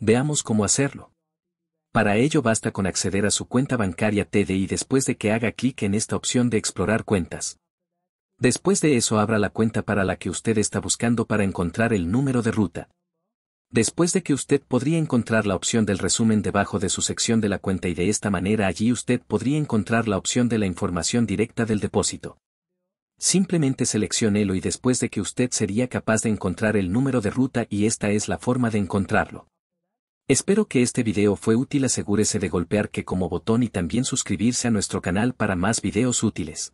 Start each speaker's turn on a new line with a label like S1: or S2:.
S1: Veamos cómo hacerlo. Para ello basta con acceder a su cuenta bancaria y después de que haga clic en esta opción de explorar cuentas. Después de eso abra la cuenta para la que usted está buscando para encontrar el número de ruta. Después de que usted podría encontrar la opción del resumen debajo de su sección de la cuenta y de esta manera allí usted podría encontrar la opción de la información directa del depósito. Simplemente selecciónelo y después de que usted sería capaz de encontrar el número de ruta y esta es la forma de encontrarlo. Espero que este video fue útil asegúrese de golpear que como botón y también suscribirse a nuestro canal para más videos útiles.